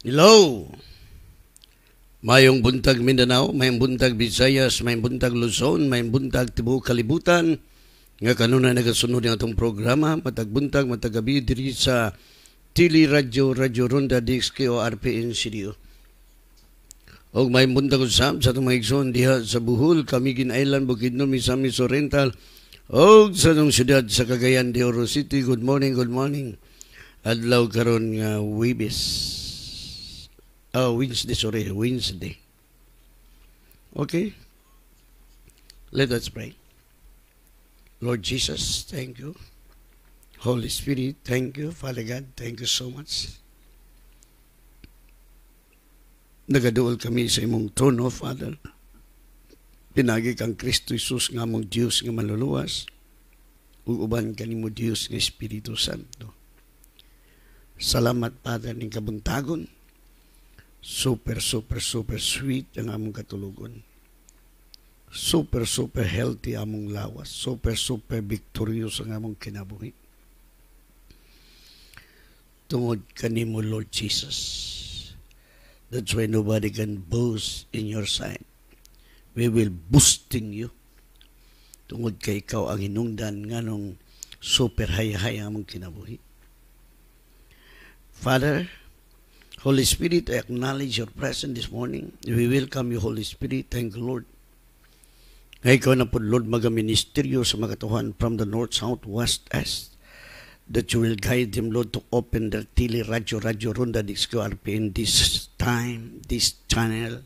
Hello! Mayong buntag Mindanao, mayong buntag Visayas, mayong buntag Luzon, mayong buntag Tibuok Kalibutan. Nga kanuna nagasunod ng atong programa, matagbuntag, matagabi, diri sa Tili Radio, Radyo Ronda, DXKO, RPN, CDO. O may buntag usap sa itong maigsoon diha sa Buhol, Kamigin Island, Bukidnon, Misamis Oriental, o sa itong syudad sa Cagayan de Oro City. Good morning, good morning. Adlaw karon nga Webis. Oh, Wednesday, sorry, Wednesday. Okay? Let us pray. Lord Jesus, thank you. Holy Spirit, thank you. Father God, thank you so much. Nagaduol kami sa imong trono, Father. Pinagi kang Kristo Jesus nga mong Diyos nga manluluwas. Uuban ka ni mo Diyos nga Espiritu Santo. Salamat, Father, ning kabuntagon Super, super, super sweet ang among katulugon. Super, super healthy among lawas. Super, super victorious ang among kinabuhi. Tungod mo, Lord Jesus. That's why nobody can boast in your sight. We will boosting you. Tungod kay ikaw ang hinungdan nga nung super hayhay ang among kinabuhi. Father, Holy Spirit, I acknowledge your presence this morning. We welcome you, Holy Spirit. Thank you, Lord. Ngayon ko na po, Lord, magaministeryo sa mga katuhan from the north, south, west, east, that you will guide them, Lord, to open their tili, radyo, radyo, runda, XQRP in this time, this channel,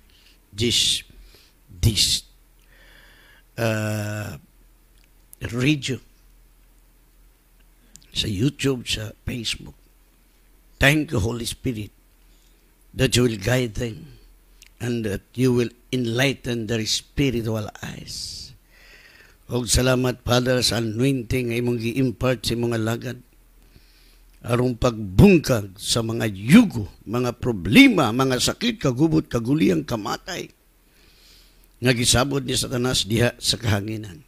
this, this uh, radio, sa YouTube, sa Facebook. Thank you, Holy Spirit that you will guide them and that you will enlighten their spiritual eyes. O salamat, Father, sa anointing ay mong gi-impart sa mga lagad. Arong pagbungkag sa mga yugo, mga problema, mga sakit, kagubot, kaguliyang, kamatay. Nga gisabod ni Satanas diha sa kahanginan.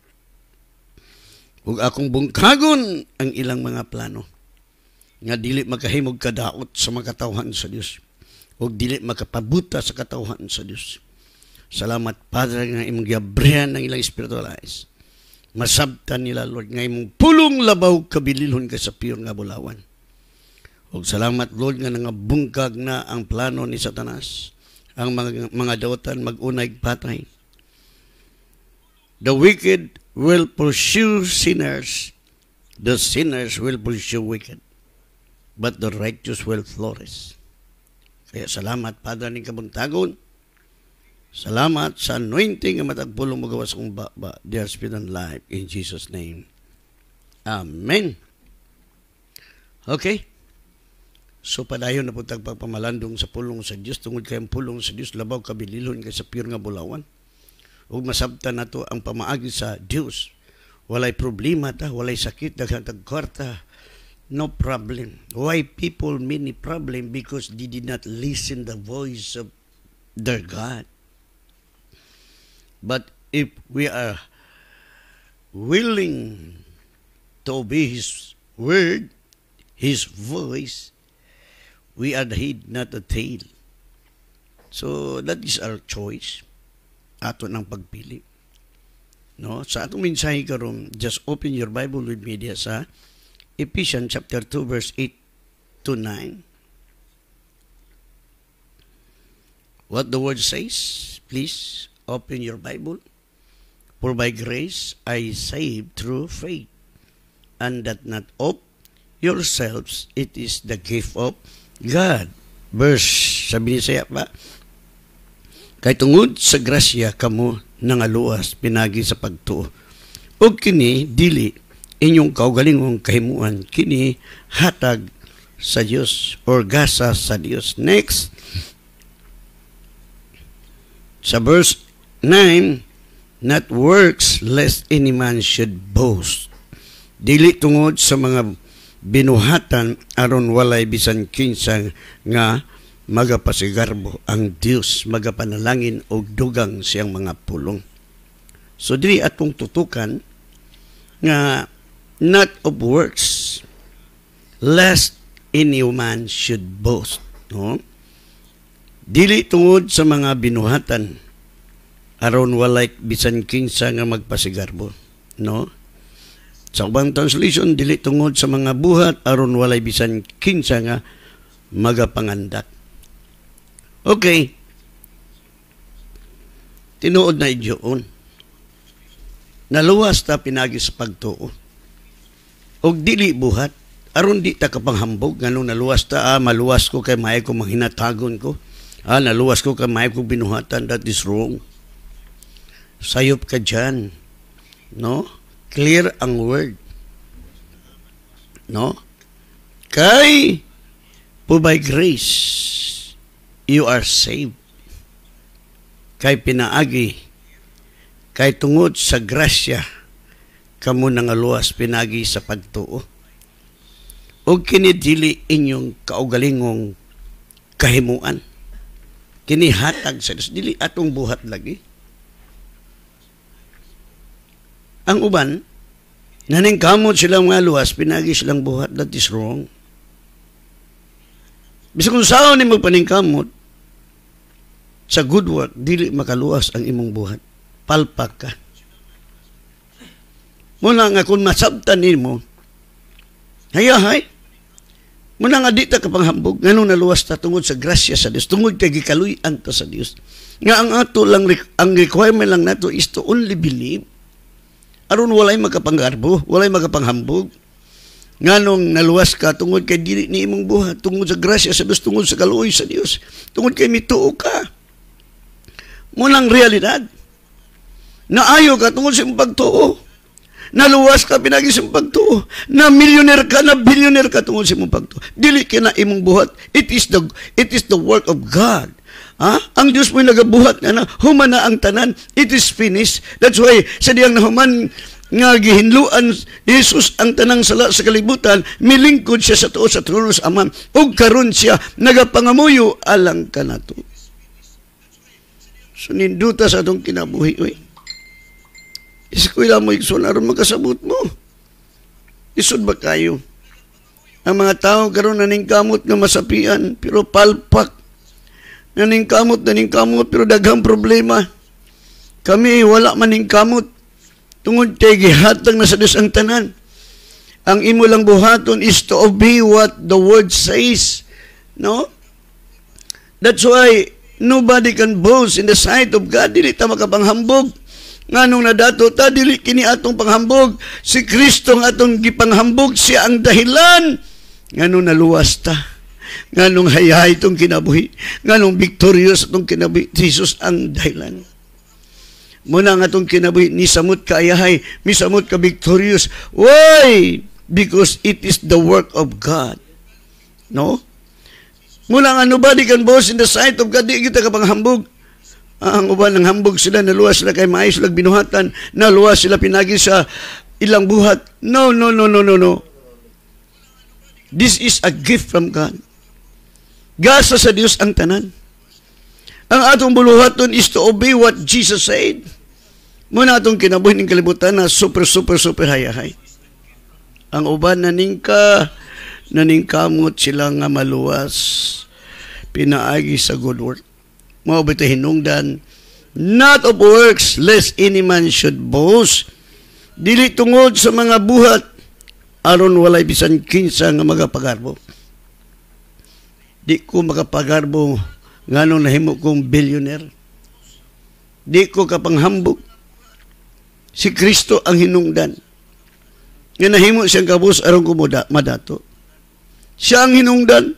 Huwag akong bungkagon ang ilang mga plano nga dili makahimog kadaot sa makatawhan sa Dios o dili makapabuta sa katawhan sa Dios. Salamat, Padre, nga imong gabrihan ng ilang spiritual eyes. Masabtan nila, Lord, nga imong pulong labaw kabililhon ka sa piyon nga bulawan. O salamat, Lord, nga nangabungkag na ang plano ni Satanas, ang mga, mga dawatan magunay patay. The wicked will pursue sinners, the sinners will pursue wicked, but the righteous will flourish. Kaya salamat, Padre ng Kabuntagon. Salamat sa anointing nga matagpulong magawas kong baba, Spirit and life, in Jesus' name. Amen. Okay. So padayon na po tagpagpamalandong sa pulong sa Dios tungod kay ang pulong sa Dios labaw kabililon kay sa pure nga bulawan. Ug masabta nato ang pamaagi sa Dios. Walay problema ta, walay sakit daghang tagkwarta, no problem. Why people many problem? Because they did not listen the voice of their God. But if we are willing to obey His word, His voice, we are the head, not the tail. So, that is our choice. Ato ng pagpili. No? Sa atong mensahe karon, just open your Bible with media sa Ephesians chapter 2 verse 8 to 9. What the word says, please open your Bible. For by grace I saved through faith, and that not of yourselves, it is the gift of God. Verse, sabi ni saya pa, Kay tungod sa grasya kamo nangaluas pinagi sa pagtuo. Og kini dili inyong kaugalingong kahimuan kini hatag sa Dios or gasa sa Dios. Next, sa verse 9, not works lest any man should boast. Dili tungod sa mga binuhatan aron walay bisan kinsa nga magapasigarbo ang Dios magapanalangin og dugang siyang mga pulong. So dili atong tutukan nga not of works, lest any man should boast. No? Dili tungod sa mga binuhatan, aron walay bisan kinsa nga magpasigarbo. No? Sa ubang translation, dili tungod sa mga buhat, aron walay bisan kinsa nga magapangandat. Okay. Tinuod na idyoon. Naluwas ta pinagi sa pagtuon og dili buhat aron di ta kapanghambog nganong naluwas ta ah, maluwas ko kay maay ko manghinatagon ko ah, naluwas ko kay maay ko binuhatan that is wrong sayop ka diyan no clear ang word no kay po by grace you are saved kay pinaagi kay tungod sa grasya kamo nga luwas pinagi sa pagtuo. Og kini dili inyong kaugalingong kahimuan. Kini hatag sa Dios dili atong buhat lagi. Ang uban naning naningkamot sila mga luwas pinagi silang buhat that is wrong. Bisag kung saan ni kamot sa good work dili makaluwas ang imong buhat. Palpak ka. Muna nga kung masabtan nimo, hayahay, muna nga di ta kapanghambog, nga nung naluwas ta tungod sa grasya sa Dios, tungod kay gikaluyan ta sa Dios. Nga ang ato lang, ang requirement lang nato is to only believe, aron walay makapanggarbo, walay makapanghambog, nga nung naluwas ka tungod kay diri ni imong buha tungod sa grasya sa Dios tungod sa kaluoy sa Dios tungod kay mituo ka Muna ang realidad naayo ka tungod sa imong pagtuo Naluwas ka pinagi sa pagtuo. Na millionaire ka, na billionaire ka tungod sa imong pagtuo. Dili ka na imong buhat. It is the, it is the work of God. Ha? Ang Dios mo nagabuhat na, na human na ang tanan. It is finished. That's why sa diyang nahuman nga gihinluan Jesus ang tanang sala sa kalibutan, milingkod siya sa tuos sa trono sa Ama. Ug karon siya nagapangamuyo alang kanato. So ninduta sa atong kinabuhi. Oy. Iskwila mo igsoon aron makasabot mo. Isod ba kayo? Ang mga tao karon naning kamot nga masapian pero palpak. Naning kamot, naning kamot pero daghang problema. Kami wala maning kamot. Tungod kay gihatag na sa ang tanan. Ang imo lang buhaton is to obey what the word says. No? That's why nobody can boast in the sight of God. Dili ta makapanghambog nganong nadato ta dili kini atong panghambog si Kristo ang atong gipanghambog siya ang dahilan nganong naluwas ta nganong hayahay itong kinabuhi nganong victorious itong kinabuhi Jesus ang dahilan muna nga itong kinabuhi ni samot ka ayahay ni samot ka victorious why because it is the work of God no muna nga nobody can boast in the sight of God di kita panghambog ang uban ng hambog sila naluwas sila kay maayos lag binuhatan naluwas sila pinagi sa ilang buhat no no no no no no this is a gift from God gasa sa Dios ang tanan ang atong buluhaton is to obey what Jesus said mo na atong kinabuhi ning kalibutan na super super super high high ang uban na ningka naningkamot sila nga maluwas pinaagi sa good work mao bito hinungdan not of works lest any man should boast dili tungod sa mga buhat aron walay bisan kinsa nga magapagarbo di ko magapagarbo nganong nahimo kong billionaire di ko kapanghambog si Kristo ang hinungdan nga nahimo siyang kabus aron kumuda madato siya ang hinungdan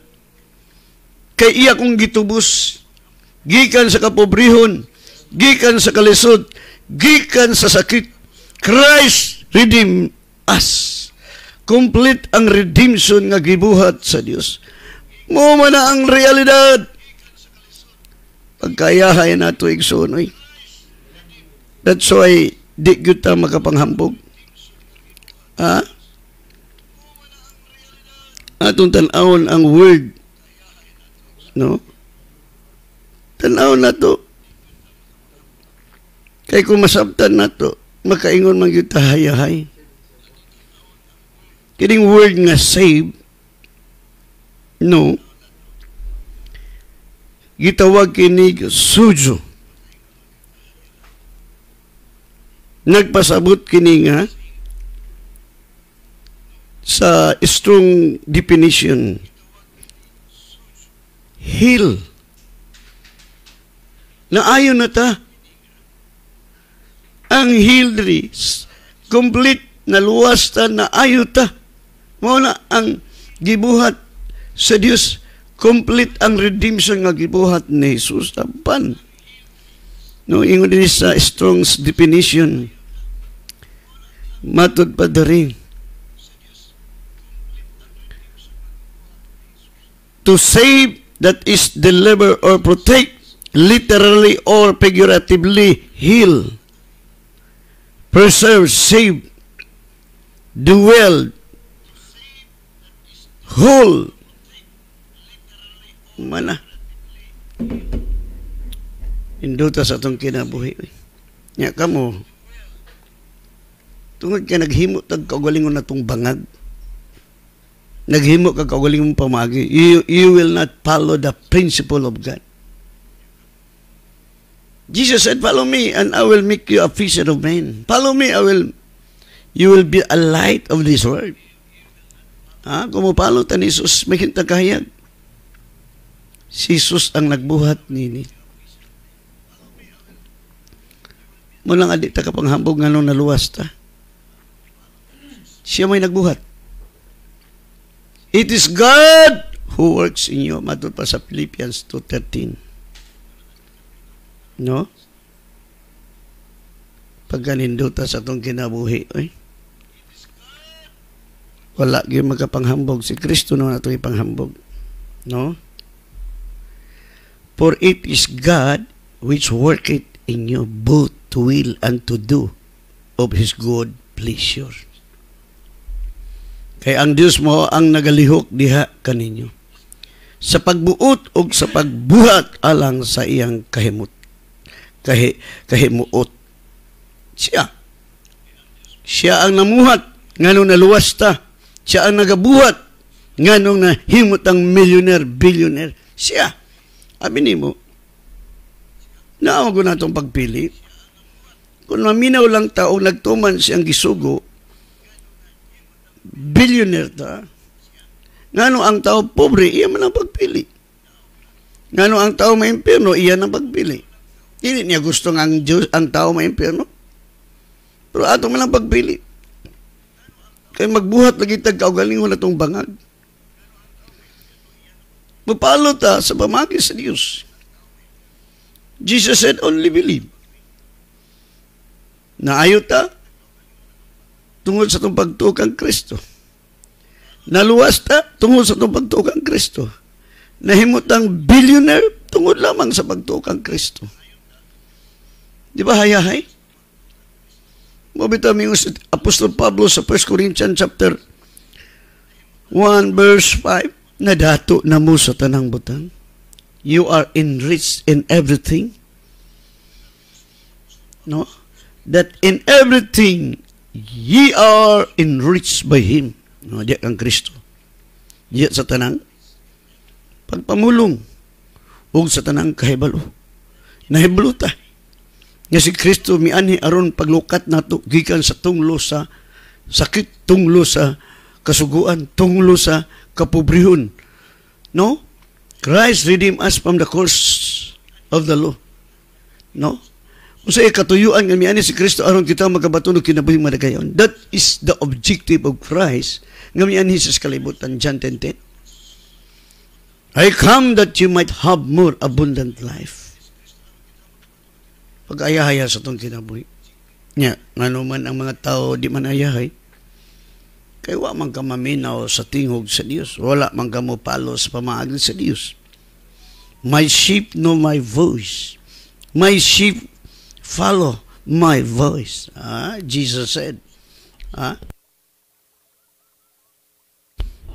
kay iya kong gitubos gikan sa kapobrihon, gikan sa kalisod, gikan sa sakit. Christ redeem us. Complete ang redemption nga gibuhat sa Dios. Mo man na ang realidad. Pagkayahay nato igsunoy. That's why di gyud ta makapanghambog. Ha? Atong tan-awon ang word no? Tanaw na to. Kay kung masabtan na to, makaingon man yung tahayahay. Kining word nga save, no, gitawag kinig sujo. Nagpasabot kini nga sa strong definition. Heal Naayon na ta. Ang hildri, complete na luwas ta, na naayon ta. Muna ang gibuhat sa Dios complete ang redemption nga gibuhat ni Jesus taban. No, ingon din sa Strong's definition. Matod pa diri. To save that is deliver or protect literally or figuratively heal, preserve, save, dwell, whole. Mana? Induta sa atong kinabuhi. Nya kamo, tungod ka naghimo tag kagalingon na tong bangag, naghimo ka kagalingon pamagi, you, you will not follow the principle of God. Jesus said, Follow me, and I will make you a fisher of men. Follow me, I will, you will be a light of this world. Ha? Kumupalo ta ni Jesus, may kintagahayag. Si Jesus ang nagbuhat nini. Muna nga di ta kapanghambog nga nung naluwas ta. Siya may nagbuhat. It is God who works in you. Matod pa sa Philippians 2.13. No? Pagkaninduta sa atong kinabuhi. Oy. Eh? Wala gyud magkapanghambog si Kristo no ato ipanghambog. No? For it is God which worketh in you both to will and to do of His good pleasure. Kay ang Dios mo ang nagalihok diha kaninyo sa pagbuot o sa pagbuhat alang sa iyang kahimut kahi, kahi kahimuot siya. Siya ang namuhat, nganong naluwas ta. Siya ang nagabuhat, nganong nahimot ang millionaire, billionaire. Siya. Abi ni mo, naawag ko na itong pagpili. Kung maminaw lang tao nagtuman siyang gisugo, billionaire ta, nganong ang tao pobre, iya man ang pagpili. Ngano ang tao may impyerno, iyan ang pagpili. Dili niya gusto ng ang Diyos, ang tao maimpyerno. Pero ato man malang pagpili. Kaya magbuhat lagi tag kaugalingon na itong bangag. Mapalo ta ah, sa pamagi sa Diyos. Jesus said, only believe. Naayo ta ah, tungod sa itong pagtukang Kristo. Naluwas ta ah, tungod sa itong pagtukang Kristo. Nahimot ang billionaire tungod lamang sa pagtukang Kristo. Di ba hayahay? Mabita mo si Apostol Pablo sa 1 Corinthians chapter 1 verse 5 na dato na mo sa tanang butang. You are enriched in everything. No? That in everything ye are enriched by Him. No, diya ang Kristo. Diya sa tanang pagpamulong o sa tanang kahibalo. Nahibluta nga si Kristo mianhi aron paglukat nato gikan sa tunglo sa sakit tunglo sa kasuguan tunglo sa kapobrihon no Christ redeem us from the curse of the law no unsa ikatuyuan nga mianhi si Kristo aron kita og kinabuhing madagayon that is the objective of Christ nga mianhi sa kalibutan John 10:10 I come that you might have more abundant life pag-ayahayan sa itong tinaboy. Nya, nga naman ang mga tao di man ayahay, kay wa man ka maminaw sa tingog sa Dios, wala man ka mo palo sa pamaagi sa Dios. My sheep know my voice. My sheep follow my voice. Ah, Jesus said. Ah?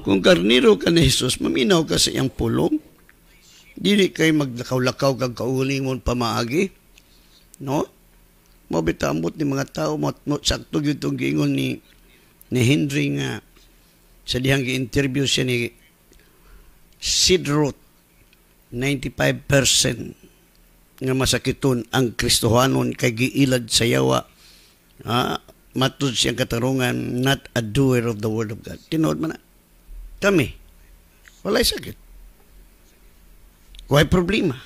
Kung karniro ka ni Jesus, maminaw ka sa iyang pulong. Dili kay maglakaw-lakaw kag kaulingon pamaagi No? Mo bitambot ni mga tao mo, mo sakto gyud tong giingon ni ni Henry nga sa dihang gi-interview siya ni Sid Roth 95% nga masakiton ang Kristohanon kay giilad sa yawa ha matud siyang katarungan not a doer of the word of God tinuod man na kami walay sakit walay problema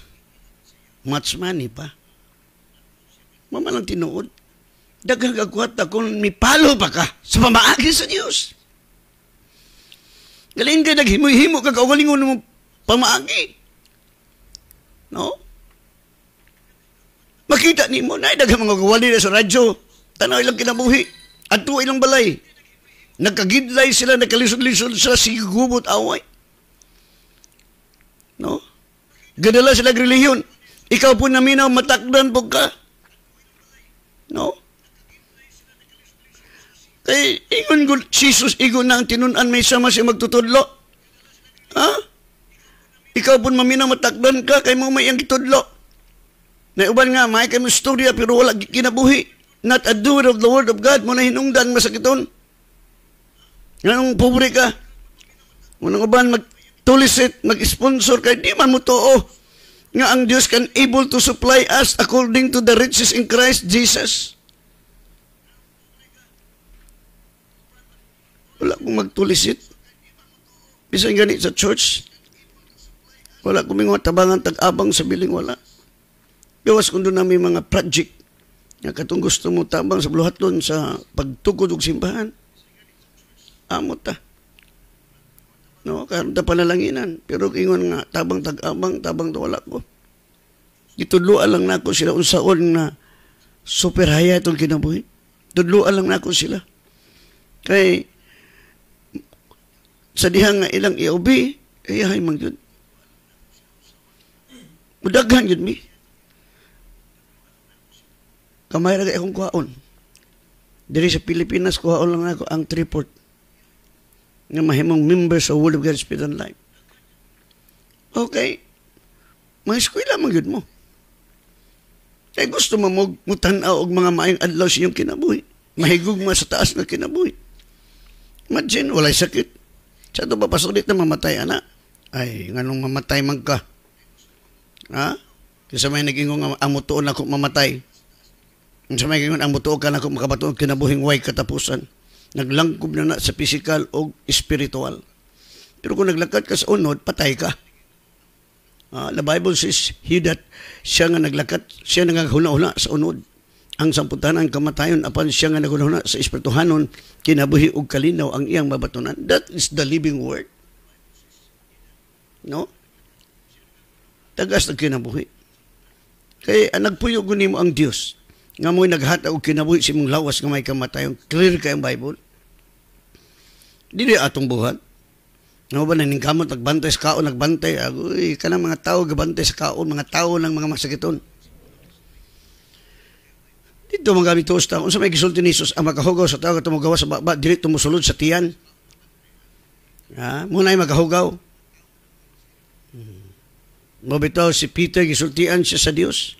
much money pa Mama Mamalang tinuod. Daghag agwat akong palo pa ka sa pamaagi sa Dios. Galing ka naghimo-himo ka kaugalingon mo pamaagi. No? Makita ni mo na daghang mga gawali na sa radyo. Tanaw ilang kinabuhi. At ilang balay. Nagkagidlay sila, nagkalisod-lisod sila, sigubot away. No? Gadala sila reliyon. Ikaw po naminaw, matakdan po ka. No? Kay, eh, ingon gud Jesus, ingon nang tinun-an may sama si magtutudlo. Ha? Ikaw pun mamina matakdan ka, kay mo may ang gitudlo. uban nga, may kay mo pero wala kinabuhi. Not a doer of the word of God, mo na hinungdan masakiton. Nganong pobre ka. Unang uban, magtulisit, mag-sponsor kay di man mo too nga ang Dios can able to supply us according to the riches in Christ Jesus. Wala kong magtulisit. Bisan gani sa church, wala kong mga tabangan tag-abang sa biling wala. Gawas kung doon namin mga project nga katong gusto mo tabang sa bluhaton sa pagtukod og simbahan. Amo ta. No, karon ta panalanginan. Pero ingon nga tabang tagabang, abang tabang wala ko. Gitudloan lang nako sila unsaon na super haya itong kinabuhi. Tudloan lang nako sila. Kay sa dihang nga ilang iobi, eh, ay ay mang yun. Mudaghan yun mi. Kamay ra akong kuhaon. Diri sa Pilipinas kuhaon lang ako ang triport nga mahimong member sa Word of God Speed and Life. Okay. Mga eskwela, magyod mo. Kay gusto mo mutanaw og mga maayong adlaw sa iyong kinabuhi. Mahigog mo sa taas na kinabuhi. Imagine, walay sakit. Sa ito ba pasulit na mamatay, ana? Ay, nganong mamatay man ka? Ha? Kasi may nagingong ang mutuon ako mamatay. Kasi may nagingong ang mutuon ka na ako makabatuon kinabuhing way katapusan. Naglangkob na na sa physical o spiritual. Pero kung naglakad ka sa unod, patay ka. Uh, the Bible says, he that siya nga naglakat, siya nga naghuna-huna sa unod. Ang samputan ang kamatayon, apan siya nga naghuna-huna sa espirituhanon, kinabuhi og kalinaw ang iyang mabatunan. That is the living word. No? Tagas na kinabuhi. Kaya ang ah, nagpuyo ko mo ang Dios nga mo'y naghatag og kinabuhi sa imong lawas nga may kamatayong Clear kay ang Bible. Dili atong buhat. Nga ba na ningkamot, nagbantay sa kaon, nagbantay. Uy, ka mga tao, gabantay sa kaon, mga tao ng mga masakiton. Dito mga gamit tuos taon, sa may gisulti ni Jesus, ang ah, makahugaw sa tao, katong magawa sa baba, dili tumusulod sa tiyan. Ha? Muna ay makahugaw. Hmm. Mabitaw si Peter, gisultian siya sa Dios.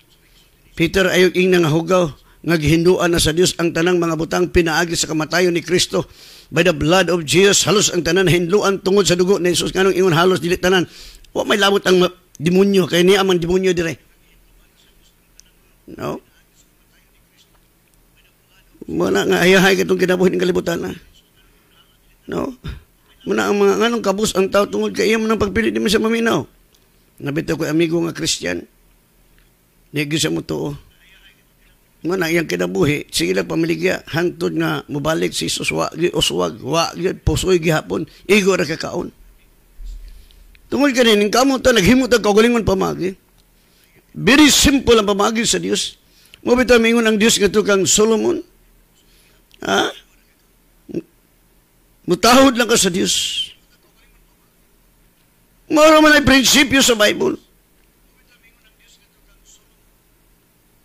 Peter ayog ing nangahugaw nga gihinduan na sa Dios ang tanang mga butang pinaagi sa kamatayon ni Kristo by the blood of Jesus halos ang tanan hinduan tungod sa dugo ni Jesus kanang ingon halos dili tanan wa may labot ang demonyo kay niya amang demonyo dire no muna nga ayahay katong kinabuhi ng kalibutan na. No? Muna ang mga nganong kabus ang tao tungod kay iya man ang pagpili di man siya maminaw. Nabito ko amigo nga Christian. Nigisa mo to. Nga na iyang kinabuhi, sige lang pamiligya, hangtod nga mabalik si Jesus, wa, uswag, wa, yun, pusoy gihapon, igo ra kakaon. Tungod ka rin, kamo ta, naghimot ang kagalingon pamagi. Very simple ang pamagi sa Dios. Mo bitaw mingon ang Dios nga kang Solomon. Ha? Mutahod lang ka sa Dios. Mao man ay prinsipyo sa Bible.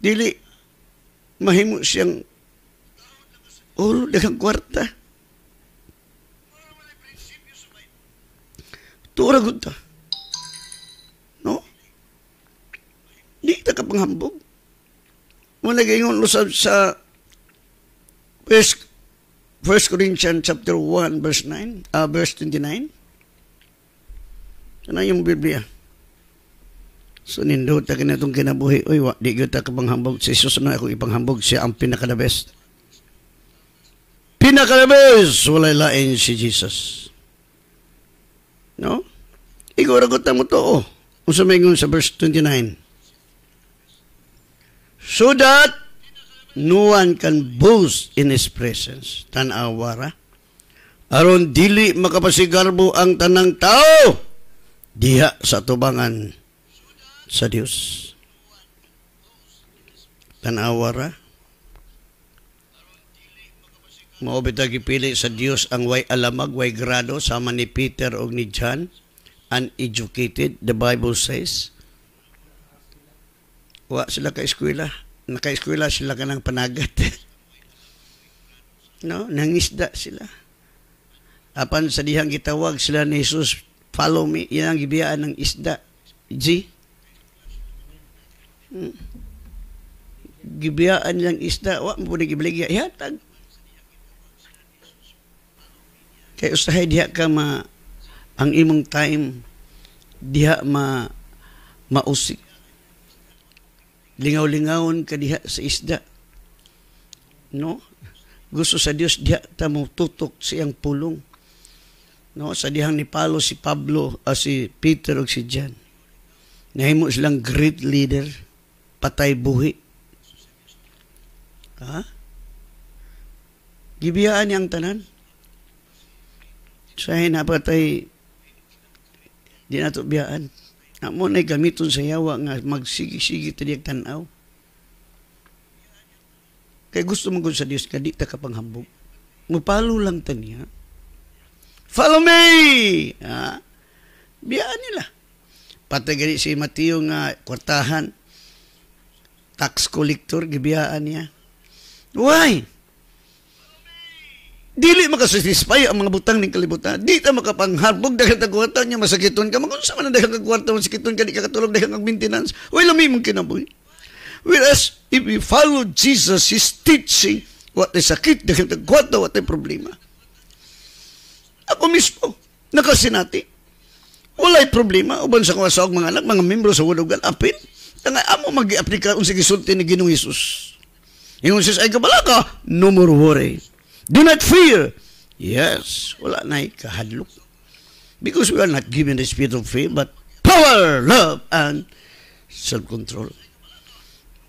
Dili, mahimo siyang oro dagang kwarta. Tura gud No? Di ta kapanghambog. Muna gayon lusab sa first, first Corinthians chapter 1 verse 9, uh, ah, verse 29. Ano yung Biblia? So nindo ta kini tong kinabuhi. oy wa di gyud ta kapanghambog si Jesus na ako ipanghambog siya ang pinaka the best. Pinaka the best walay lain si Jesus. No? Igo ra ta mo to. Oh. Unsa may sa verse 29. So that no one can boast in His presence. Tanawara. Aron dili makapasigarbo ang tanang tao diha sa tubangan sa Dios. Tanawara. Maobitag ipili sa Dios ang way alamag, way grado, sama ni Peter og ni John, uneducated, the Bible says. Wa sila ka-eskwela. Naka-eskwela sila kanang panagat. no, nangisda sila. Apan sa dihang gitawag sila ni Jesus, follow me, yan ang gibiyaan ng isda. G. Hmm. Gibiyaan lang isda, wa mo na gibaligya ihatag. Kay usahay diha ka ma ang imong time diha ma mausik. Lingaw-lingawon ka diha sa isda. No? Gusto sa Dios diha ta mo tutok siyang pulong. No, sa dihang ni Palo si Pablo, uh, si Peter ug si John. Nahimo silang great leader patay buhi. Ha? Gibiyaan niyang tanan. Sa hinapatay, di nato biyaan. Amo na gamiton sa yawa nga magsigi-sigi tadiyag tanaw. Kay gusto mo sa Dios ka di ta kapanghambog. Mupalo lang taniya. Follow me! Ha? Biyaan nila. Patay gani si Matiyo nga kwartahan, tax collector gibiyaan niya. Why? Dili makasatisfy ang mga butang ning kalibutan. Di ta makapanghabog dahil tagwarta niya masakiton ka. Magunsa man dahil kagwarta mo sakiton ka di ka katulog dahil ang maintenance. Well, lami mong kinabuhi. Whereas, if we follow Jesus, His teaching, what is sakit dahil tagwarta, what ay problema. Ako mismo, nakasinati. Walay problema. Uban sa kawasaog mga anak, mga membro sa Wudugan, apin. Tanga amo mag-aplika unsa gisulti ni Ginoong Hesus. Ingon Hesus ay kabalaka, no more worry. Do not fear. Yes, wala na kahadlok. Because we are not given the spirit of fear, but power, love, and self-control.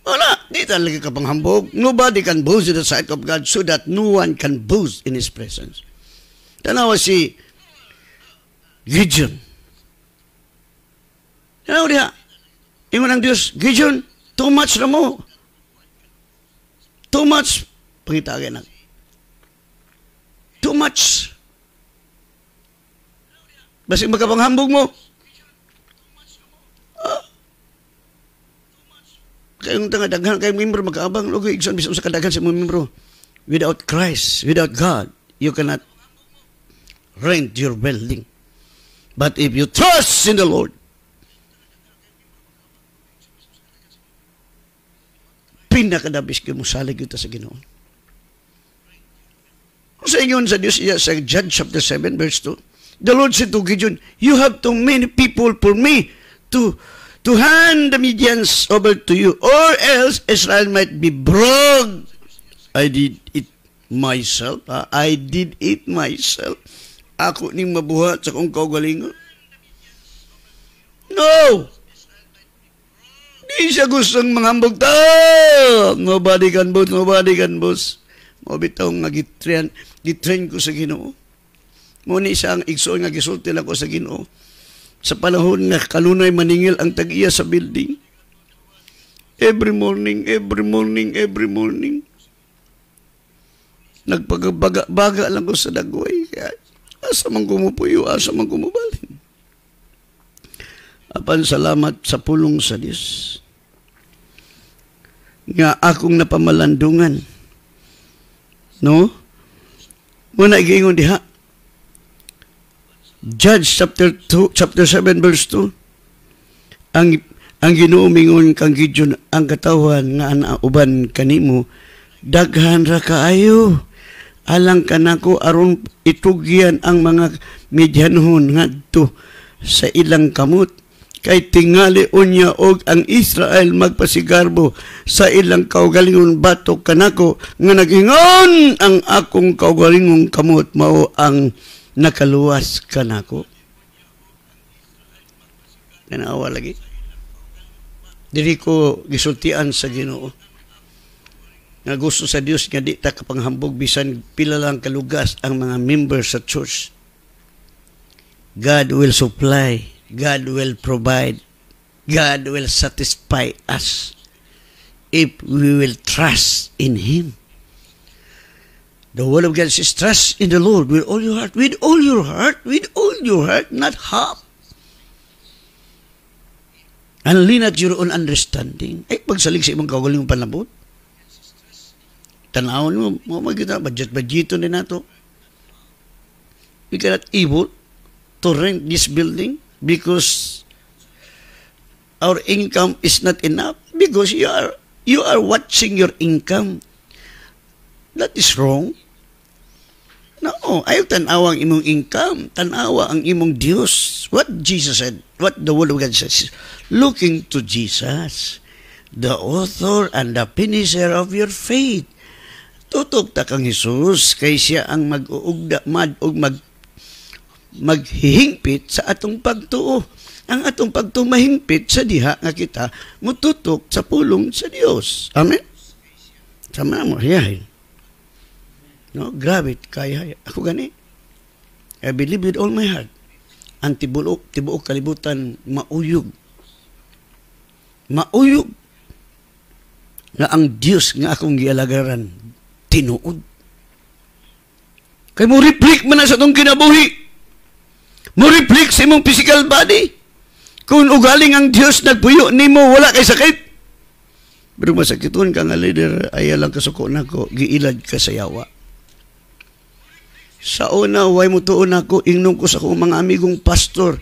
Wala, di talaga ka panghambog. Nobody can boast in the sight of God so that no one can boast in His presence. Tanawa si Gideon. Tanawa diya, Ingon ang Dios, Gideon, too much na mo. Too much. Pangita ka na. Too much. Basig magkapanghambog mo. Ah. Kayong tanga daghan kay membro magkaabang lugi igsoon bisan sa kadaghan sa mga Without Christ, without God, you cannot rent your building. But if you trust in the Lord, pinakadabis kayo musalig yun sa Ginoo. Sa inyon sa Dios iya sa John chapter 7 verse 2, the Lord said to Gideon, you have too many people for me to to hand the Midians over to you, or else Israel might be brought. I did it myself. Ha? Ah, I did it myself. Ako ning mabuhat sa kong kaugalingon. No! Isa gustong mangambog ta. Nobody can boss, nobody can boss. Mo bitaw nga gitren, gitren ko sa Ginoo. Mo ni isa ang igsoon nga gisulti ko sa Ginoo. Sa panahon nga kalunay maningil ang tagiya sa building. Every morning, every morning, every morning. Nagpagabaga lang ko sa dagway. Asa man kumupuyo, asa man kumubalin. Apan salamat sa pulong sa Diyos nga akong napamalandungan. No? Muna igingon diha. Judge chapter 2, chapter 7 verse 2. Ang ang ginumingon kang gidyon ang katawhan nga ana uban kanimo daghan ra kaayo alang kanako aron itugyan ang mga medyanhon ngadto sa ilang kamot kay tingali unya og ang Israel magpasigarbo sa ilang kaugalingon bato kanako nga nagingon ang akong kaugalingon kamot mao ang nakaluwas kanako kanawa lagi diri ko gisultian sa Ginoo nga gusto sa Dios nga di ta kapanghambog bisan pila lang kalugas ang mga members sa church God will supply God will provide. God will satisfy us if we will trust in Him. The Word of God says, trust in the Lord with all your heart, with all your heart, with all your heart, not half. And lean at your own understanding. Ay, pagsalig sa imong kagaling panabot. Tanawon mo, mo magkita, budget budgeto ni nato. We cannot able to rent this building because our income is not enough because you are you are watching your income. That is wrong. No, ayaw tanawa ang imong income, tanawa ang imong Dios. What Jesus said, what the Word of God says, looking to Jesus, the author and the finisher of your faith. Tutok ta kang Hesus kay siya ang mag-uugda mad og mag maghihingpit sa atong pagtuo. Ang atong pagtuo mahingpit sa diha nga kita mututok sa pulong sa Dios. Amen. Sama mo hiyahin. No, grabe kaya ako gani. I believe with all my heart. Ang tibuok, tibuok kalibutan mauyog. Mauyog na ang Dios nga akong gialagaran tinuod. Kay mo reflect man sa atong kinabuhi mo reflect sa imong physical body. Kung ugaling ang Dios nagpuyo nimo wala kay sakit. Pero masakiton ka nga leader, ayaw lang kasuko nako, giilad ka sa yawa. Sa una, way mo tuon ako, ingnon ko sa akong mga amigong pastor.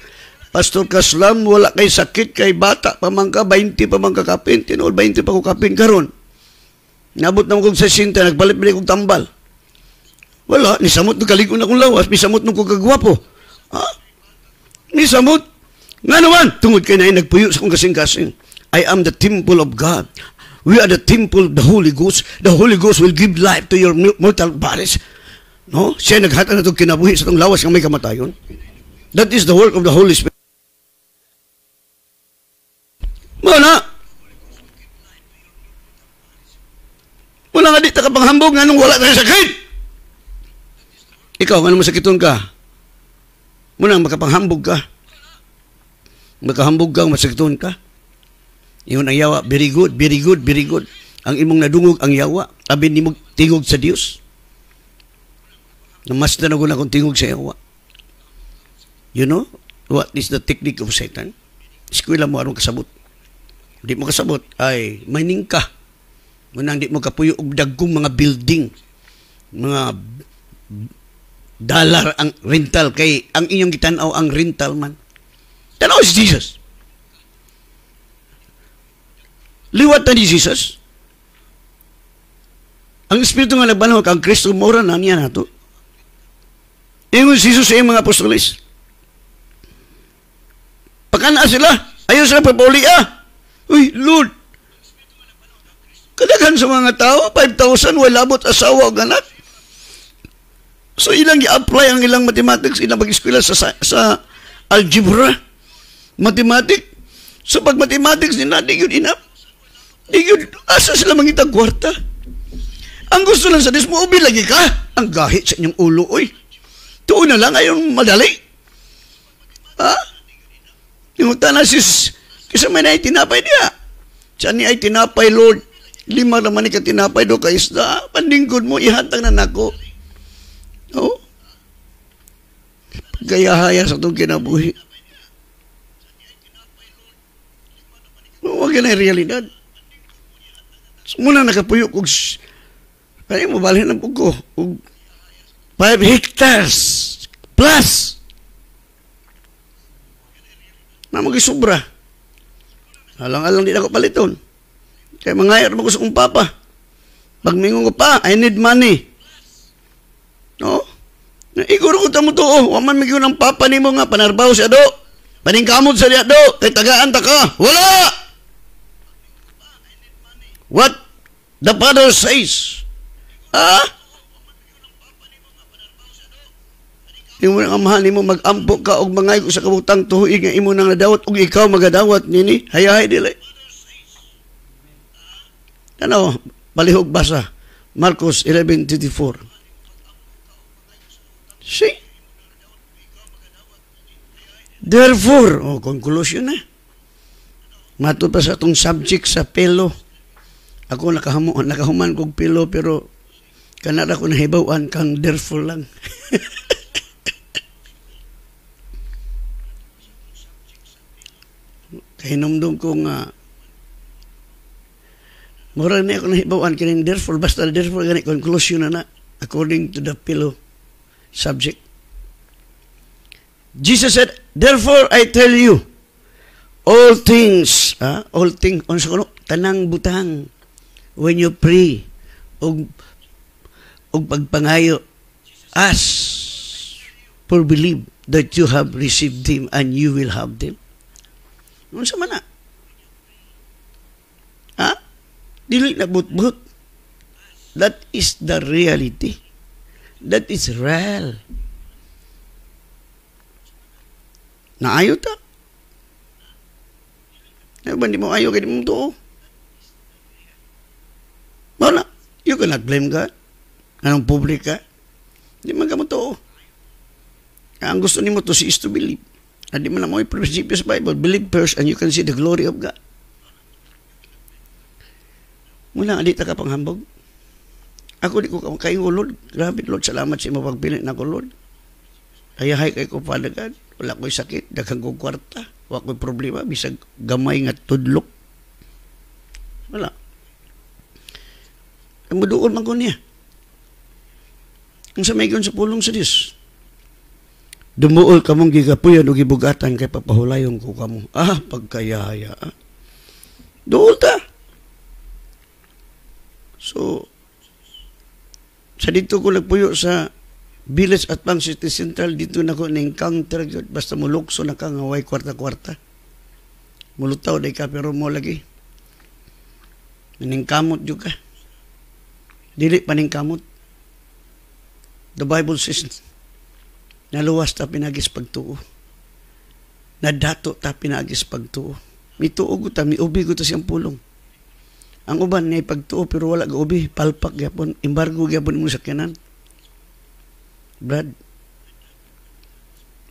Pastor Kaslam, wala kay sakit kay bata, pamangka, 20 pamangka kapin, tinood 20 pa ko kapin karon. Nabot na mo kong 60, nagpalit-palit kong tambal. Wala, nisamot ng kaligon akong lawas, nisamot nung kagwapo. Ha? Ah, Ni samot, nga naman, tungod kay na nagpuyo sa kong kasing-kasing. I am the temple of God. We are the temple of the Holy Ghost. The Holy Ghost will give life to your mortal bodies. No? Siya naghatag na itong kinabuhi sa itong lawas ng may kamatayon. That is the work of the Holy Spirit. Wala. Wala nga di ka panghambog nga nung wala tayo sakit. Ikaw, ano masakiton ka? Munang makapanghambog ka. Makahambog ka, masagton ka. Iyon ang yawa, very good, very good, very good. Ang imong nadungog ang yawa, abin nimo tingog sa Dios. Namas na ko na kung tingog sa yawa. You know, what is the technique of Satan? Eskwela mo aron kasabot. Di mo kasabot, ay, mining ka. Munang di mo kapuyo og dagkong mga building, mga dollar ang rental kay ang inyong gitanaw ang rental man. Tanaw si Jesus. Liwat na ni Jesus. Ang Espiritu nga nagbalaw kang Kristo mora na niya nato. Ingon si Jesus sa mga apostolis. Pakana sila. Ayaw sila papuli ah. Uy, Lord. Kadaghan sa mga tao, 5,000, walabot asawa o ganak. So ilang i-apply ang ilang mathematics, ilang mag-eskwela sa, sa, algebra, mathematics. So pag mathematics nila, di yun inap. Di yun, asa sila mangita kwarta? Ang gusto lang sa dismobi, lagi ka. Ang gahit sa inyong ulo, oy. Tuo na lang, ayon madali. Ha? Yung tanasis, kasi may na itinapay niya. Saan niya ay tinapay, Lord? Lima naman ni ka tinapay do ka isda. Pandinggod mo, ihatang na nako. No? Pagkayahaya sa itong kinabuhi. No, wag na realidad. So, muna nakapuyo kog ay mabalhin ang pugo. 5 hectares plus na magisubra. Alang-alang di na ko paliton. Kaya mga ayot, magusto kong papa. Pag mingon pa, I need money. No? Iguro ko tamo to, oh, waman magiging ng papa ni mo nga, panarbaw siya do. Paningkamot sa liya do, kay tagaan ta ka. Wala! What the father says. Ha? Imo nang amahan nimo magampo ka og mangay sa kabutang tuig nga imo nang nadawat og ikaw magadawat nini hayahay dili. Ano, palihog basa. Marcos 11.34. See? Therefore, oh, conclusion na. Eh. Matod pa sa itong subject sa pelo. Ako nakahamo, nakahuman kog pelo pero kanada ko nahibawan kang therefore lang. Kahinomdom ko nga Murag na ako nahibawan kining therefore basta therefore gani conclusion na na according to the pillow subject. Jesus said, Therefore I tell you, all things, ha? all things, on sa tanang butang, when you pray, og, og pagpangayo, as for believe that you have received them and you will have them. Unsa man na? Ha? Dili na butbut. That is the reality. That is real. Naayo ta. Ano ba di mo ayo kay mo to? Wala. You cannot blame God. Anong publika? Di man ka mo to. Oh. Ang gusto nimo to si is to believe. Hindi mo na mo i-principle Bible. Believe first and you can see the glory of God. Muna, adita ka hambog. Ako di ko kayo, Lord. Grabe, Lord. Salamat sa imo pagpili na ko, Lord. hay kay ko panagan. Wala ko'y sakit. Daghang ko kwarta. Wala ko'y problema. Bisag gamay nga tudlok. Wala. Ang muduol man ko niya. Ang sa maygon sa pulong sa Diyos. Dumuol ka mong gigapuyan o gibugatan kay papahulayon ko kamo. Ah, pagkayaya. Ah. Duol ta. So, sa dito ko nagpuyo sa Village at bang City Central, dito na ko na-encounter Basta mulukso na ka, ngaway kwarta-kwarta. Mulutaw na ka, pero mo lagi. Naningkamot yun ka. Dili pa ningkamot. The Bible says, naluwas ta pinagis pagtuo. Nadato ta pinagis pagtuo. Mituog ta, miubi ko ta siyang pulong ang uban nga pagtuo pero wala gaubi, palpak gyapon, embargo gyapon mo sakyanan. Brad,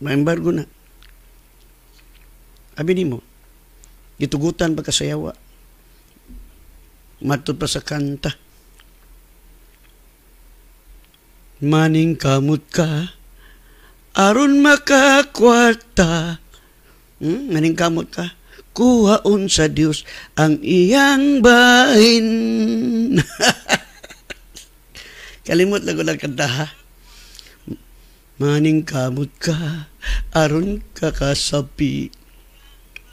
ma-embargo na. Abi nimo, gitugutan pagkasayawa. matut pa sa kanta. Maning kamut ka, aron makakwarta. Hmm, maning kamut ka kuhaon sa Dios ang iyang bahin. Kalimot lang ko ng kanta ha. Maning kamot ka, aron ka kasapi.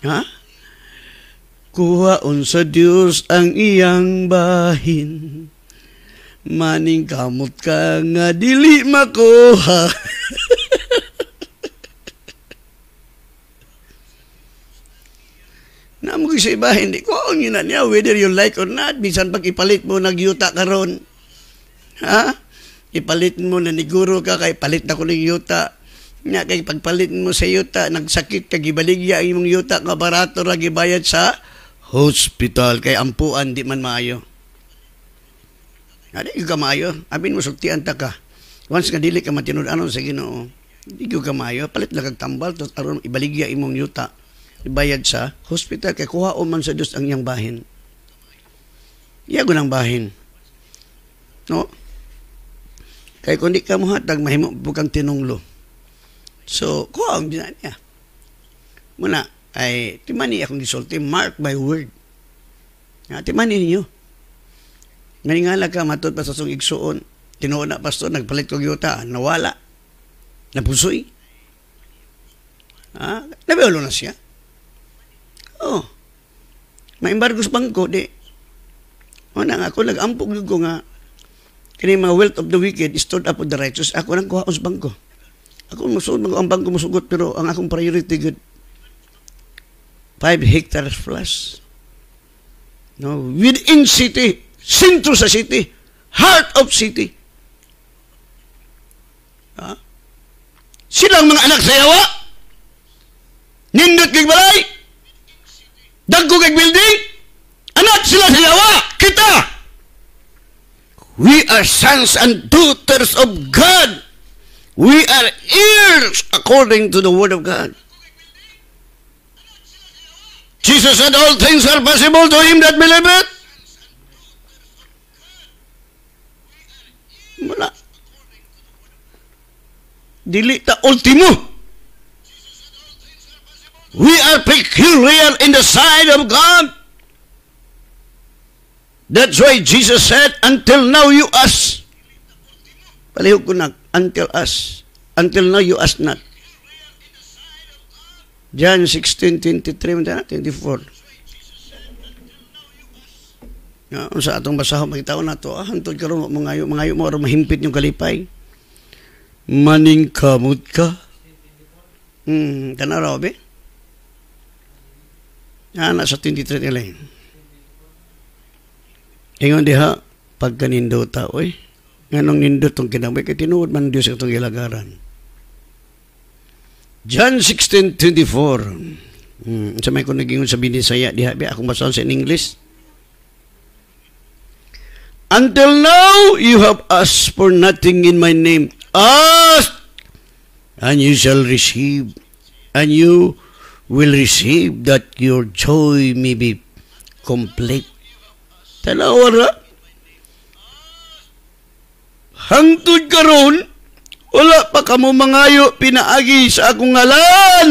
Ha? Kuhaon sa Dios ang iyang bahin. Maning kamot ka nga dili makuha. na mo sa iba, hindi ko ang yun na niya, whether you like or not, bisan pag ipalit mo, nagyuta ka ron. Ha? Ipalit mo na niguro ka, kay palit na ko ng yuta. Nga kay pagpalit mo sa yuta, nagsakit ka, gibaligya ang imong yuta, nga barato ra gibayad sa hospital, kay ampuan, di man maayo. Adi ka maayo, abin mo suktian ta ka. Once nga dili ka matinud ano sa Ginoo, di ko ka maayo, palit na kag tambal to aron ibaligya imong yuta ibayad sa hospital kay kuha o man sa Dios ang iyang bahin. Iya ko ng bahin. No? Kay kung di ka mo hatag, mahimo bukang tinunglo. So, kuha ang binan niya. Muna, ay, timani akong gisulti, mark by word. Ha, timani niyo. Naningala ka, matod pa sa sung igsuon, tinuon na pasto, nagpalit kong yuta, nawala, napusoy. Ah, nabiulo na siya. Oh. May sa bangko, di. O ano na ako, nag-ampog ko nga, kini mga wealth of the wicked is stored up of the righteous. Ako nang kuhaon sa bangko. Ako musugot, mag ang bangko musugot, pero ang akong priority, good. 5 hectares plus. No, within city, sentro sa city, heart of city. Ha? Silang mga anak sa yawa, nindot kay balay, dagko kag building anak sila sa yawa kita we are sons and daughters of God we are heirs according to the word of God Jesus said all things are possible to him that believeth wala dili ta ultimo We are peculiar in the sight of God. That's why Jesus said, until now you ask. Palihog ko na, until us. Until now you ask not. John 16, 23, 24. Yeah, sa atong basaho magitaon na to, ah, hantod ka mangayo, mangayo mo, aron mahimpit yung kalipay. Maningkamot ka. Hmm, kanaraw, be? Nga na sa 23 nila eh. Ingon diha, pagka ninduta, oy, nga nung nindot tong kinamay, kay tinuod man Diyos itong ilagaran. John 16.24 hmm, Sa may ko nagingon sa binisaya, diha, biya, akong basahan sa in English. Until now, you have asked for nothing in my name. Ask, and you shall receive, and you will receive that your joy may be complete. Tanawa ra. Hangtod karon wala pa kamo mangayo pinaagi sa akong ngalan.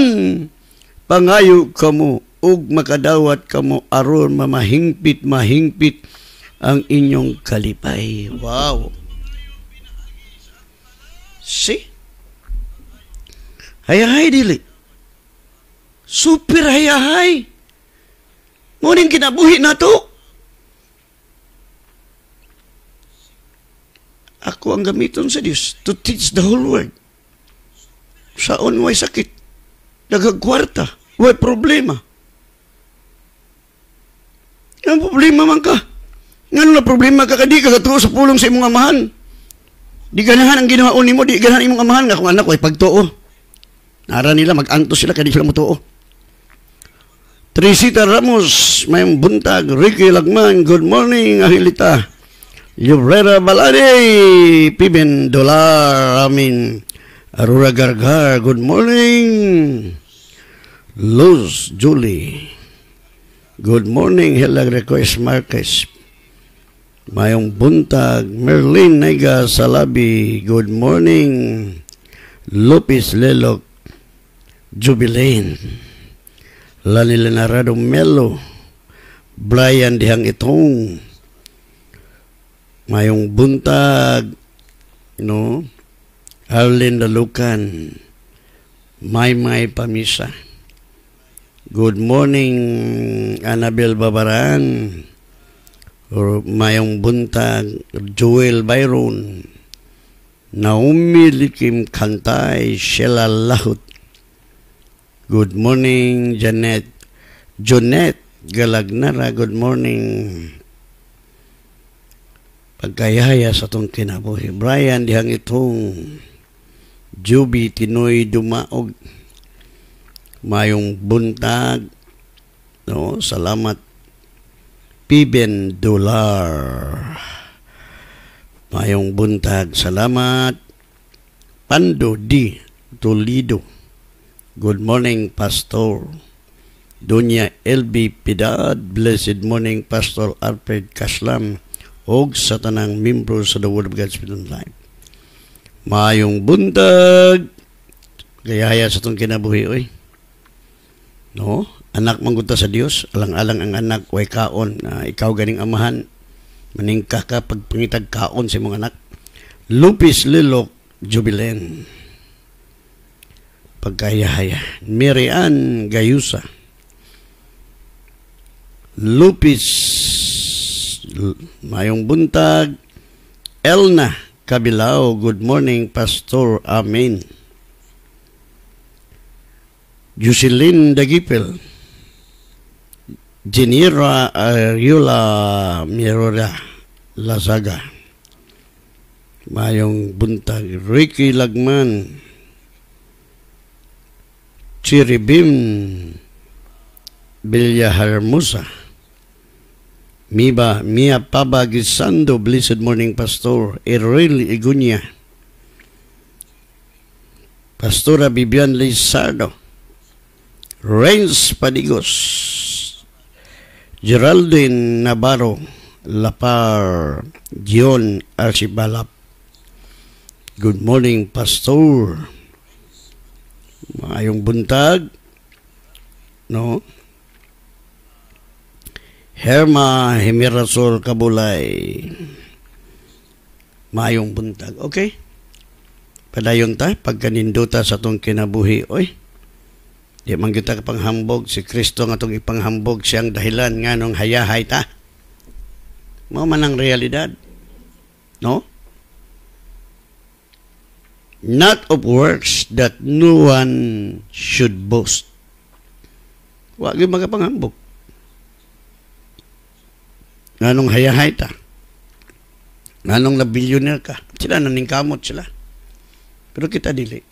Pangayo kamo ug makadawat kamo aron mamahingpit mahingpit ang inyong kalipay. Wow. See? Hay hay dili. Super hayahay. Ngunit ginabuhi na to. Ako ang gamiton sa Dios to teach the whole world. Saon way sakit. Nagagkwarta. Way problema. Ang problema man ka. Nga na problema ka ka di ka katuo sa pulong sa imong amahan. Di ganahan ang ginawa ni mo, di ganahan imong amahan nga kung anak ko ay pagtuo. Nara nila, mag-antos sila, kadi sila mo matuo. Trisita Ramos, Mayang Buntag, Ricky Lagman, good morning, Ahilita. Yubrera Balade, Pimen Dolar, Amin. Arura Gargar, good morning. Luz Julie, good morning, Hilag Request Marquez. Mayong Buntag, Merlin Nega Salabi, good morning. Lupis Lelok, Jubilane. Lani Lenarado Melo, Brian Dihang Itong, Mayong Buntag, you no? Know, Arlene Dalucan, Maymay Pamisa. Good morning, Anabel Babaran, Mayong Buntag, Joel Byron, Naomi Likim Kantay, Sheila Lahut, Good morning, Janet. Jonet Galagnara, good morning. Pagkayaya sa tong kinabuhi. Brian, dihang itong Juby Tinoy Dumaog. Mayong buntag. No, salamat. Piben Dolar. Mayong buntag. Salamat. Pando di Toledo. Good morning, Pastor. Dunya LB Pidad, blessed morning, Pastor Alfred Kaslam, og sa tanang membro sa The Word of God's Spirit Life. Maayong buntag! Kaya sa itong kinabuhi, oy. No? Anak manggunta sa Dios, alang-alang ang anak, way kaon, uh, ikaw ganing amahan, maningkah ka pagpangitag kaon sa si anak. Lupis Lilok Jubilen pagkayahaya. Mary Ann Gayusa. Lupis Mayong Buntag. Elna Kabilao, good morning Pastor. Amen. Jocelyn Dagipel. Genira Ariola Mirora Lazaga. Mayong Buntag. Ricky Lagman. Chiribim Villaharmosa. Miba, Mia Pabagisando, Blessed Morning Pastor, Errol Igunya. Pastora Bibian Lizardo, Reigns Padigos, Geraldine Navarro, Lapar, Dion Archibalap Good morning, Pastor maayong buntag, no? Herma Himirasol Kabulay. Maayong buntag. Okay? Padayon ta, pagkaninduta sa tong kinabuhi. Oy, di man kita kapanghambog, si Kristo nga itong ipanghambog siyang dahilan nga nung hayahay ta. Mao man ang realidad. No? not of works that no one should boast. Huwag yung magapangambok. Anong hayahay ta? Anong na-billionaire ka? Sila naningkamot sila. Pero kita dili.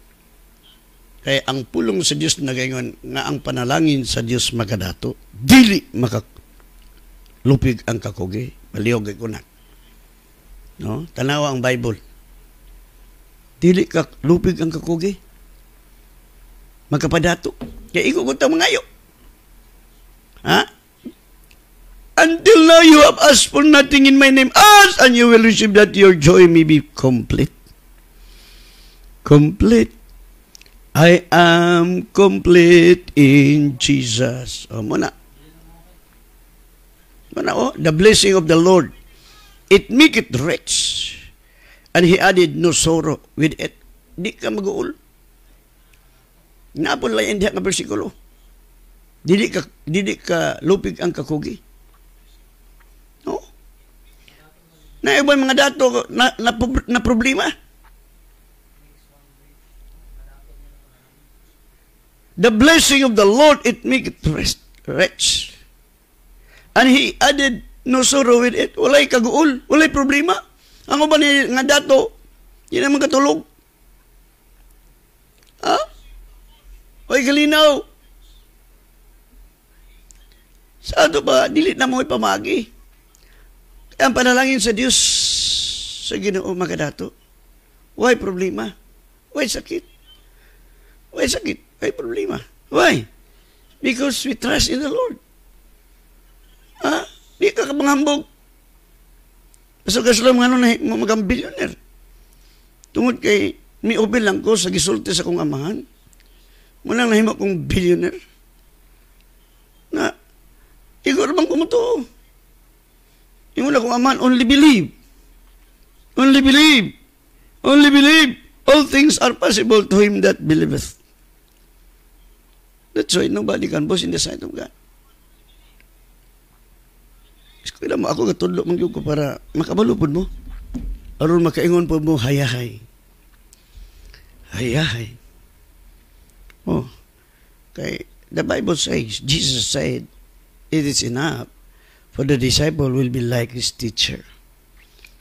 Kaya ang pulong sa Dios na gayon nga ang panalangin sa Dios magadato, dili maka lupig ang kakugi. Maliog ay kunak. No? Tanawa ang Bible. Dili ka lupig ang kakugi. Magkapadato. Kaya ikaw ko mangayo. Ha? Until now you have asked for nothing in my name. Ask and you will receive that your joy may be complete. Complete. I am complete in Jesus. O oh, muna. Muna o. Oh. The blessing of the Lord. It make it rich And he added no sorrow with it. Di ka maguol. Naapon lang hindi nga bersikulo. Dili ka, dili ka lupig ang kakugi. No? Na ibang mga dato na, na, na problema. The blessing of the Lord, it maketh rest, rich. And he added, no sorrow with it. Walay kaguol, walay problema. Ang uban ni nga dato, di naman katulog. Ha? Hoy, kalinaw. Sa ato ba, dili na mo ipamagi. Kaya ang panalangin sa Diyos, sa ginoo magadato, why problema? Why sakit? Why sakit? Why problema? Why? Because we trust in the Lord. Ha? Di ka kapangambog. Basta so, kaso lang nga nun, ano, magang billionaire. Tungod kay, miubil lang ko sa gisulti sa kong amahan. Muna nahimo kong billionaire. Na, igor bang kumuto. Ingon na kong amahan, only believe. Only believe. Only believe. All things are possible to him that believeth. That's why nobody can boast in the sight of God. Eskwela mo ako katudlo man ko para makabalo mo. Aron makaingon po mo hayahay. Hayahay. Oh. Kay the Bible says, Jesus said, it is enough for the disciple will be like his teacher.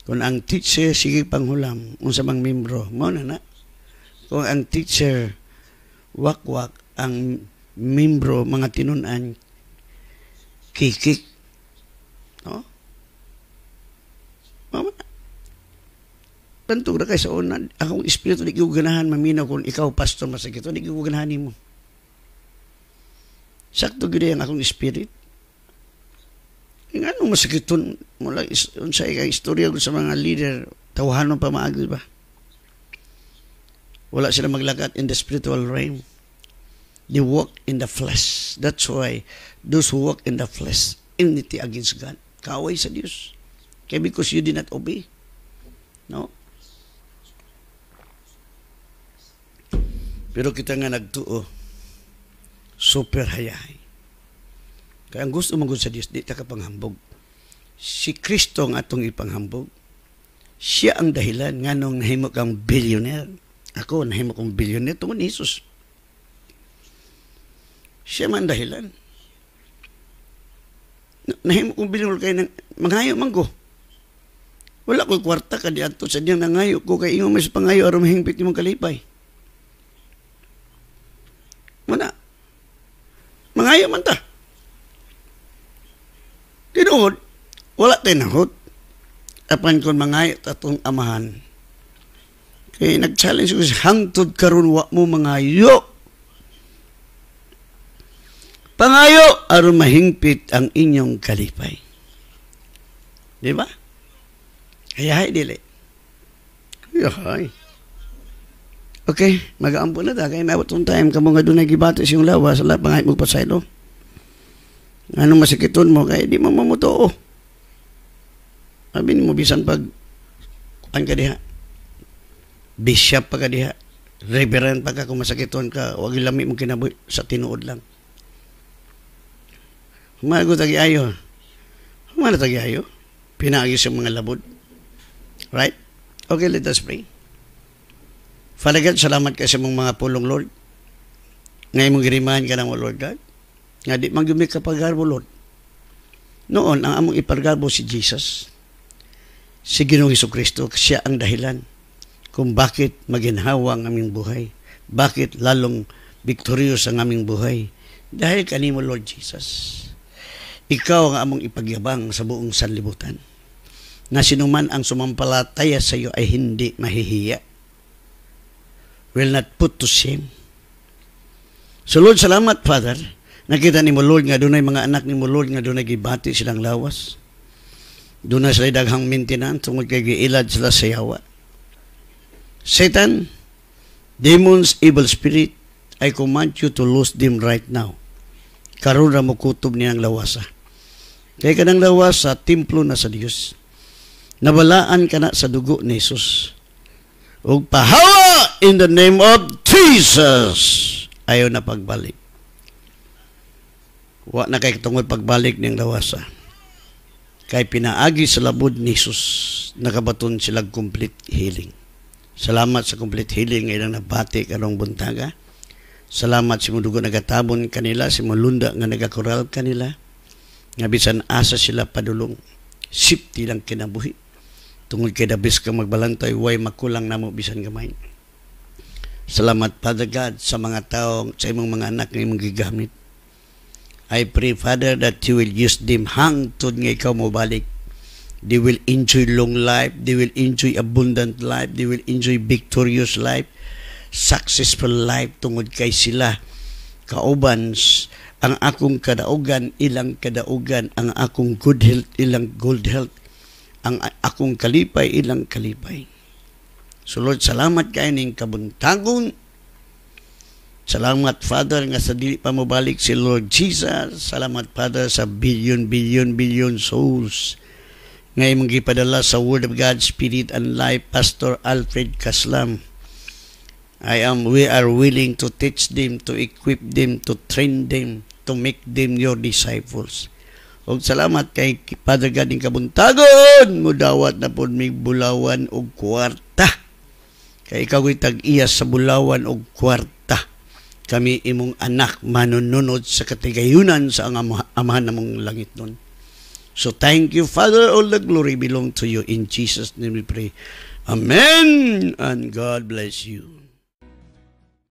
Kung ang teacher sige panghulam unsa mang membro, mo na na. Kung ang teacher wakwak ang membro mga tinunan kikik Mama, tantura kay sa unan. Akong espiritu, di ko ganahan maminaw kung ikaw, pastor, masakit. Di ko ganahan mo. Sakto gini ang akong spirit. E nga nung ano, masakit nun, mula sa ikang istorya sa mga leader, tawahan mo pa maagil ba? Wala sila maglakat in the spiritual realm. They walk in the flesh. That's why those who walk in the flesh, enmity against God. Kaway sa Diyos. Okay, because you did not obey. No? Pero kita nga nagtuo, super hayahay. Kaya ang gusto mong sa Diyos, di ta kapanghambog. Si Kristo ang atong ipanghambog. Siya ang dahilan nga nung nahimo kang billionaire. Ako, nahimo kong billionaire tungkol ni Jesus. Siya man dahilan. Nahimo kong billionaire kayo ng manghayo manggo. Wala ko kwarta ka diadto sa diyang nangayo ko kay ingon mas pangayo aron mahingpit imong kalipay. Muna. Mangayo man ta. Tinuod, wala tayo nahot. Apan kon mangayo tatong amahan. Kay nag-challenge ko, hangtod karon wa mo mangayo. Pangayo, aron mahingpit ang inyong kalipay. Di ba? Kaya dili. hay. Okay, mag-aampo na ta. Kaya nabot yung time. Kamu nga doon nagibatis yung lawa. Sala, pangay mo pa pasaylo. ilo. Anong masikiton mo? Kaya di mo mamutoo. Sabi mo, bisan pag ang ka diha. Bishop pa ka diha. Reverend pa ka kung masakiton ka. Huwag ilami mo kinabuhi sa tinuod lang. Humago tagiayo. Humana tagiayo. Pinaagi sa mga labod. Right? Okay, let us pray. Father God, salamat ka sa mong mga pulong, Lord. Ngayon mong girimahan ka ng, Lord God. Nga di magyumi ka pagharbo, Lord. Noon, ang among ipargarbo si Jesus, si Ginoong Heso Kristo, siya ang dahilan kung bakit maginhawa ang aming buhay, bakit lalong victorious ang aming buhay. Dahil kanimo, Lord Jesus, ikaw ang among ipagyabang sa buong sanlibutan na sinuman ang sumampalataya sa iyo ay hindi mahihiya. Will not put to shame. So Lord, salamat Father. Nakita ni mo Lord nga dunay mga anak ni mo Lord nga dunay gibati silang lawas. Dunay sila daghang maintenance tungod kay giilad sila sa yawa. Satan, demons, evil spirit, I command you to lose them right now. Karon na mo kutob niyang lawasa. Kay kanang lawas sa templo na sa Dios nabalaan ka na sa dugo ni Jesus. Ug pahawa in the name of Jesus. Ayaw na pagbalik. Wa na kay tungod pagbalik ning lawasa. Kay pinaagi sa labod ni Jesus, nakabaton sila complete healing. Salamat sa complete healing nga ilang nabati karong buntaga. Salamat si Mudugo nagatabon kanila, si Mulunda nga nagakural kanila. Nga bisan asa sila padulong, safety lang kinabuhi tungod kay dabis ka magbalantay way makulang namo bisan gamay salamat Father God sa mga taong sa imong mga anak nga imong gigamit I pray Father that you will use them hangtod nga ikaw mo balik they will enjoy long life they will enjoy abundant life they will enjoy victorious life successful life tungod kay sila kauban ang akong kadaugan ilang kadaugan ang akong good health ilang good health ang akong kalipay ilang kalipay. So Lord, salamat kay ning kabuntagon. Salamat Father nga sa dili pa mobalik si Lord Jesus. Salamat Father sa billion billion billion souls nga imong gipadala sa Word of God, Spirit and Life, Pastor Alfred Kaslam. I am we are willing to teach them, to equip them, to train them, to make them your disciples. O salamat kay Father God ng Kabuntagon, mudawat na po may bulawan o kwarta. Kay ikaw tag-iya sa bulawan o kwarta. Kami imong anak manununod sa katigayunan sa ang ama, amahan namong langit nun. So thank you, Father. All the glory belong to you. In Jesus' name we pray. Amen. And God bless you.